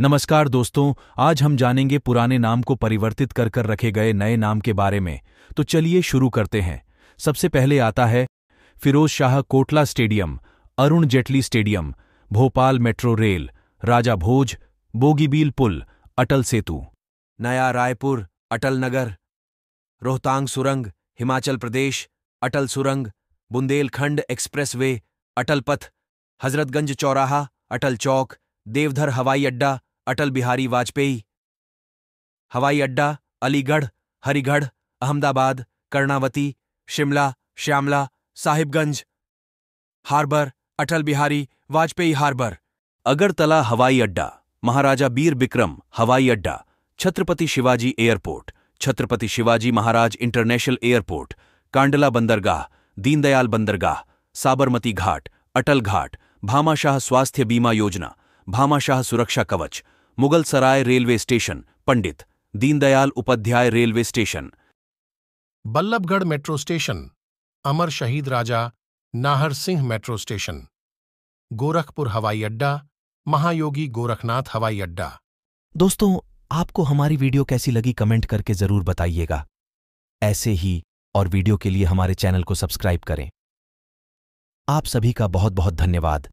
नमस्कार दोस्तों आज हम जानेंगे पुराने नाम को परिवर्तित कर कर रखे गए नए नाम के बारे में तो चलिए शुरू करते हैं सबसे पहले आता है Firoz Shah Kotla stadium Arun Jaitley stadium Bhopal metro rail Raja Bhoj Bogibeel पुल अटल सेतु नया रायपुर अटल नगर रोहतांग सुरंग हिमाचल प्रदेश अटल सुरंग बुंदेलखंड एक्सप्रेसवे अटल पथ हजरतगंज चौराहा अटल चौक देवधर हवाई अड्डा अटल बिहारी वाजपेयी हवाई अड्डा अलीगढ़ हरिगढ़ अहमदाबाद कर्णावती शिमला श्यामला साहिबगंज हार्बर अटल बिहारी वाजपेयी हार्बर अगरतला हवाई अड्डा महाराजा बीर बिक्रम हवाई अड्डा Chhatrapati Shivaji airport Chhatrapati Shivaji Maharaj international airport Kandla बंदरगाह दीनदयाल बंदरगाह साबरमती घाट अटल घाट भामाशाह स्वास्थ्य बीमा योजना भामाशाह सुरक्षा कवच Mughal Sarai railway station Pandit Deendayal Upadhyay railway station Ballabhgarh metro station Amar Shaheed Raja Nahar Singh metro station Gorakhpur हवाई अड्डा महायोगी गोरखनाथ हवाई अड्डा दोस्तों आपको हमारी वीडियो कैसी लगी कमेंट करके जरूर बताइएगा ऐसे ही और वीडियो के लिए हमारे चैनल को सब्सक्राइब करें आप सभी का बहुत बहुत धन्यवाद